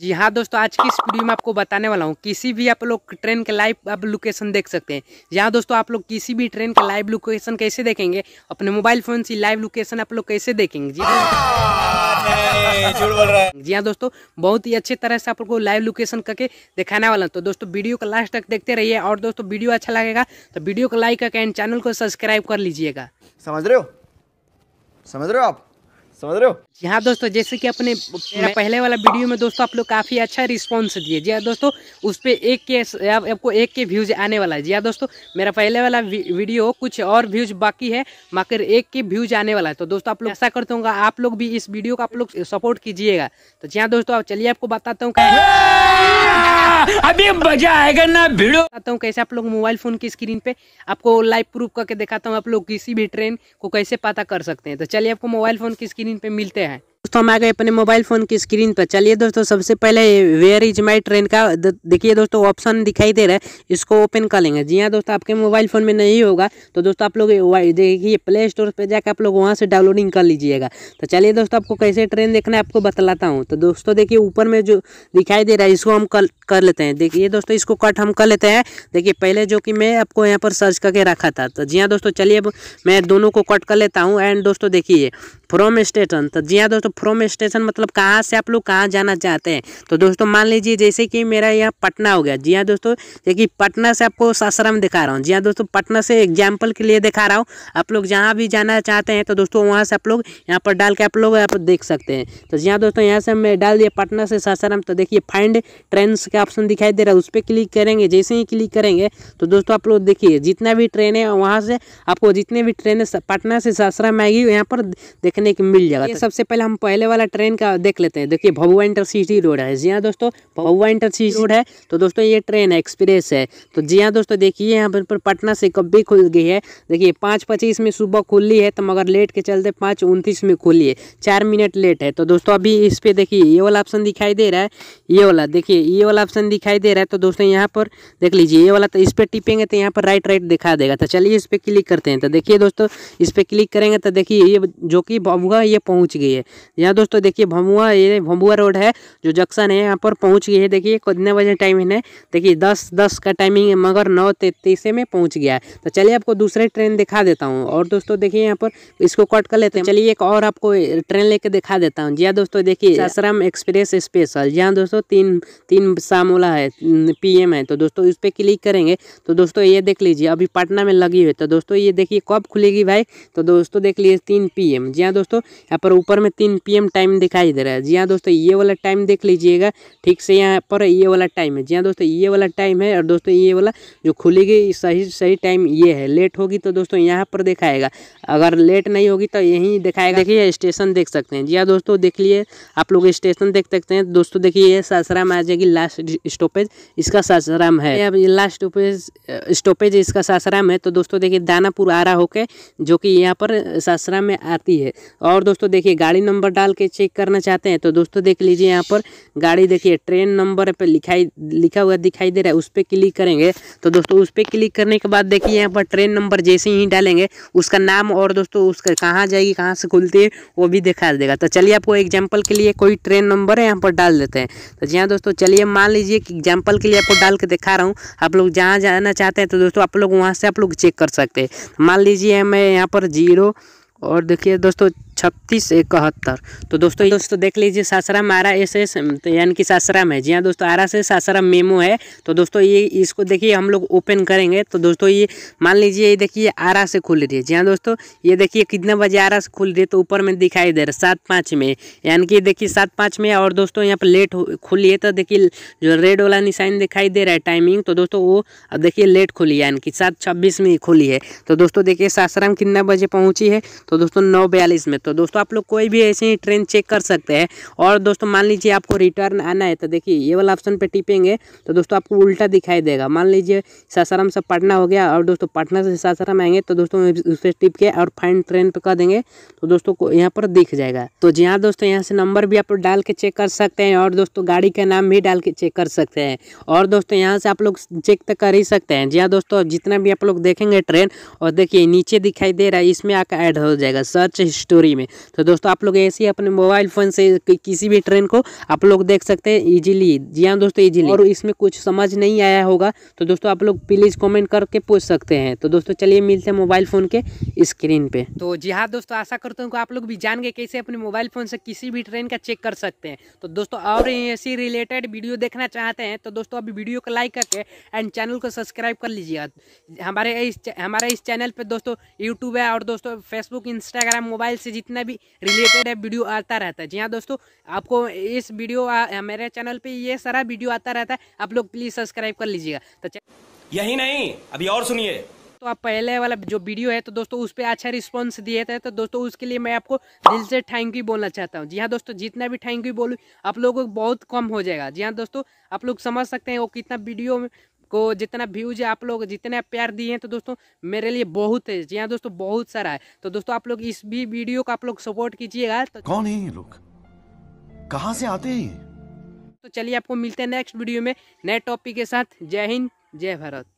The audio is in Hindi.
जी हाँ दोस्तों आज की इस वीडियो में आपको बताने वाला हूँ किसी भी आप लोग ट्रेन के लाइव आप लोकेशन देख सकते हैं यहाँ दोस्तों आप लोग किसी भी ट्रेन का लाइव लोकेशन कैसे देखेंगे अपने मोबाइल फोन से लाइव लोकेशन आप लोग कैसे देखेंगे जी हाँ जी हाँ दोस्तों बहुत ही अच्छे तरह से आप लोग लाइव लोकेशन करके दिखाने वाला तो दोस्तों वीडियो का लास्ट तक देखते रहिए और दोस्तों वीडियो अच्छा लगेगा तो वीडियो को लाइक करके एंड चैनल को सब्सक्राइब कर लीजिएगा समझ रहे हो समझ रहे हो आप समझ रहे हो जी हाँ दोस्तों जैसे कि अपने पहले वाला वीडियो में दोस्तों आप लोग काफ़ी अच्छा रिस्पांस दिए जी हाँ दोस्तों उस पर एक के आपको एक के व्यूज आने वाला है जी हाँ दोस्तों मेरा पहले वाला वीडियो कुछ और व्यूज बाकी है मगर एक के व्यूज आने वाला है तो दोस्तों आप लोग ऐसा करते होंगे आप लोग भी इस वीडियो को आप लोग सपोर्ट कीजिएगा तो जी हाँ दोस्तों चलिए आपको बताता हूँ अभी मजा आएगा ना भिड़ो बताता हूँ कैसे आप लोग मोबाइल फोन की स्क्रीन पे आपको लाइव प्रूफ करके दिखाता हूँ आप लोग किसी भी ट्रेन को कैसे पता कर सकते हैं तो चलिए आपको मोबाइल फोन की स्क्रीन पे मिलते हैं दोस्तों हम आ गए अपने मोबाइल फ़ोन की स्क्रीन पर चलिए दोस्तों सबसे पहले वेयर इज माई ट्रेन का देखिए दोस्तों ऑप्शन दिखाई दे रहा है इसको ओपन कर लेंगे जी हाँ दोस्तों आपके मोबाइल फ़ोन में नहीं होगा तो दोस्तों आप लोग देखिए प्ले स्टोर पर जाकर आप लोग वहाँ से डाउनलोडिंग कर लीजिएगा तो चलिए दोस्तों आपको कैसे ट्रेन देखना है आपको बतलाता हूँ तो दोस्तों देखिए ऊपर में जो दिखाई दे रहा है इसको हम कर, कर लेते हैं देखिए दोस्तों इसको कट हम कर लेते हैं देखिए पहले जो कि मैं आपको यहाँ पर सर्च करके रखा था तो जी हाँ दोस्तों चलिए मैं दोनों को कट कर लेता हूँ एंड दोस्तों देखिए फ्रॉम स्टेशन तो जी हाँ दोस्तों फ्रॉम स्टेशन मतलब कहाँ से आप लोग कहाँ जाना चाहते हैं तो दोस्तों मान लीजिए जैसे कि मेरा यहाँ पटना हो गया जी हाँ दोस्तों देखिए पटना से आपको सासाराम दिखा रहा हूँ जी हाँ दोस्तों पटना से एग्जाम्पल के लिए दिखा रहा हूँ आप लोग जहाँ भी जाना चाहते हैं तो दोस्तों वहाँ से आप लोग यहाँ पर डाल के आप लोग यहाँ पर देख सकते हैं तो जी हाँ दोस्तों यहाँ से मैं डाल दिया पटना से सासाराम तो देखिए फाइंड ट्रेन्स का ऑप्शन दिखाई दे रहा है उस पर क्लिक करेंगे जैसे ही क्लिक करेंगे तो दोस्तों आप लोग देखिए जितना भी ट्रेन है वहाँ से आपको जितने भी ट्रेन पटना से सासाराम आएगी यहाँ पर देखने को मिल जाएगा तो सबसे पहले हम पहले वाला ट्रेन का देख लेते हैं देखिए भवुआ इंटरसिटी रोड है जी हाँ दोस्तों भवुआ इंटरसिटी रोड है तो दोस्तों ये ट्रेन है एक्सप्रेस है तो जी हाँ दोस्तों देखिए यहाँ पर पटना से कब भी खुल गई है देखिए पाँच पच्चीस में सुबह खुली है तो मगर लेट के चलते पाँच उनतीस में खुली है चार मिनट लेट है तो दोस्तों अभी इस पर देखिए ये वाला ऑप्शन दिखाई दे रहा है ये वाला देखिए ये वाला ऑप्शन दिखाई दे रहा है तो दोस्तों यहाँ पर देख लीजिए ये वाला तो इस पर टिपेंगे तो यहाँ पर राइट राइट दिखा देगा तो चलिए इस पर क्लिक करते हैं तो देखिए दोस्तों इस पर क्लिक करेंगे तो देखिए ये जो कि भमुआ ये पहुंच गई है यहाँ दोस्तों देखिए भमुआ ये भमुआ रोड है जो जंक्शन है यहाँ पर पहुंच गई है देखिए कितने बजे टाइम है देखिए दस दस का टाइमिंग है मगर नौ तैतीस में पहुँच गया है तो चलिए आपको दूसरे ट्रेन दिखा देता हूँ और दोस्तों देखिए यहाँ पर इसको कट कर लेते हैं चलिए एक और आपको ट्रेन लेके दिखा देता हूँ जी हाँ दोस्तों देखिए आश्रम एक्सप्रेस स्पेशल जी दोस्तों तीन तीन सामोला है पी है तो दोस्तों इस पर क्लिक करेंगे तो दोस्तों ये देख लीजिए अभी पटना में लगी हुई है तो दोस्तों ये देखिए कब खुलेगी भाई तो दोस्तों देख लीजिए तीन पी एम जी हाँ दोस्तों यहाँ पर ऊपर में तीन पी टाइम दिखाई दे रहा है जी हाँ दोस्तों ये वाला टाइम देख लीजिएगा ठीक से यहाँ पर ये वाला टाइम है जी हाँ दोस्तों ये वाला टाइम है और दोस्तों ये वाला जो खुलेगी सही सही टाइम ये है लेट होगी तो दोस्तों यहाँ पर दिखाएगा अगर लेट नहीं होगी तो यहीं दिखाएगा देखिए स्टेशन देख सकते हैं जी हाँ दोस्तों देख लिए आप लोग स्टेशन देख सकते हैं दोस्तों देखिए ये सासाराम आ जाएगी लास्ट स्टॉपेज इसका सासाराम है अब ये लास्ट स्टॉपेज स्टॉपेज इसका सासाराम है तो दोस्तों देखिए दानापुर आरा होके जो कि यहाँ पर सासाराम में आती है और दोस्तों देखिए गाड़ी नंबर डाल के चेक करना चाहते हैं तो दोस्तों देख लीजिए यहाँ पर गाड़ी देखिए ट्रेन नंबर पर लिखाई लिखा हुआ दिखाई दे रहा है उस पर क्लिक करेंगे तो दोस्तों उस पर क्लिक करने के बाद देखिए यहाँ पर ट्रेन नंबर जैसे ही डालेंगे उसका नाम और दोस्तों उसका कहाँ जाएगी कहाँ से खुलती है वो भी दिखा देगा तो चलिए आपको एग्जाम्पल के लिए कोई ट्रेन नंबर है यहाँ पर डाल देते हैं तो जी हाँ दोस्तों चलिए मान लीजिए कि एग्जाम्पल के लिए आपको डाल के दिखा रहा हूँ आप लोग जहाँ जाना चाहते हैं तो दोस्तों आप लोग वहाँ से आप लोग चेक कर सकते हैं मान लीजिए मैं यहाँ पर जीरो और देखिए दोस्तों छत्तीस इकहत्तर तो दोस्तों दोस्तों देख लीजिए सासाराम आरा एस एस तो यानी कि सासाराम है जी हाँ दोस्तों आरा से सासाराम मेमो है तो दोस्तों ये इसको देखिए हम लोग ओपन करेंगे तो दोस्तों ये मान लीजिए ये देखिए आरा से खुल रही है जी हाँ दोस्तों ये देखिए कितने बजे आरा से खुल रही है तो ऊपर में दिखाई दे रहा है सात पाँच में यानी कि देखिए सात पाँच में और दोस्तों यहाँ पर लेट खुली है तो देखिए जो रेड वाला निशान दिखाई दे रहा है टाइमिंग तो दोस्तों वो अब देखिए लेट खुली है यानी कि सात छब्बीस में खुली है तो दोस्तों देखिए सासाराम कितने बजे पहुँची है तो दोस्तों नौ बयालीस में तो दोस्तों आप लोग कोई भी ऐसे ही ट्रेन चेक कर सकते हैं और दोस्तों मान लीजिए आपको रिटर्न आना है तो देखिए ये वाला ऑप्शन पर टिपेंगे तो दोस्तों आपको उल्टा दिखाई देगा मान लीजिए सासाराम से पटना हो गया और दोस्तों पटना से सासाराम आएंगे तो दोस्तों उस पर टिप के और फाइन ट्रेन पर कर देंगे तो दोस्तों को यहाँ पर दिख जाएगा तो जी हाँ दोस्तों यहाँ से नंबर भी आप डाल के चेक कर सकते हैं और दोस्तों गाड़ी का नाम भी डाल के चेक कर सकते हैं और दोस्तों यहाँ से आप लोग चेक तो कर ही सकते हैं जी हाँ दोस्तों जितना भी आप लोग देखेंगे ट्रेन और देखिए नीचे दिखाई दे रहा है इसमें आकर ऐड हो जाएगा सर्च हिस्टोरी में तो दोस्तों आप लोग ऐसे ही अपने मोबाइल फ़ोन से किसी भी ट्रेन को आप लोग देख सकते हैं ईजिली जी हाँ दोस्तों ईजिली और इसमें कुछ समझ नहीं आया होगा तो दोस्तों आप लोग प्लीज़ कॉमेंट करके पूछ सकते हैं तो दोस्तों चलिए मिलते हैं मोबाइल फ़ोन के स्क्रीन पर तो जी हाँ दोस्तों आशा करता हूँ आप लोग भी जान गए कैसे अपने मोबाइल फ़ोन से किसी भी ट्रेन का चेक कर सकते हैं तो दोस्तों और ऐसी रिलेटेड वीडियो देखना चाहते हैं तो दोस्तों अभी वीडियो को लाइक करके एंड चैनल को सब्सक्राइब कर लीजिएगा हमारे इस हमारे इस चैनल पे दोस्तों यूट्यूब है और दोस्तों फेसबुक फेसबुक इंस्टाग्राम मोबाइल से जितना भी रिलेटेड है वीडियो आता रहता है जी हाँ दोस्तों आपको इस वीडियो मेरे चैनल पे ये सारा वीडियो आता रहता है आप लोग प्लीज़ सब्सक्राइब कर लीजिएगा तो यही नहीं अभी और सुनिए तो आप पहले वाला जो वीडियो है तो दोस्तों उस पर अच्छा रिस्पॉन्स दिए थे तो दोस्तों उसके लिए मैं आपको दिल से थैंक यू बोलना चाहता हूँ जी हाँ दोस्तों जितना भी थैंक यू बोलूँ आप लोगों को बहुत कम हो जाएगा जी हाँ दोस्तों आप लोग समझ सकते हैं वो कितना वीडियो को जितना व्यूज है आप लोग जितने प्यार दिए हैं तो दोस्तों मेरे लिए बहुत है जी हाँ दोस्तों बहुत सारा है तो दोस्तों आप लोग इस भी वीडियो को आप लोग सपोर्ट कीजिएगा तो कौन है ये लोग कहाँ से आते हैं तो चलिए आपको मिलते हैं नेक्स्ट वीडियो में नए टॉपिक के साथ जय हिंद जय भारत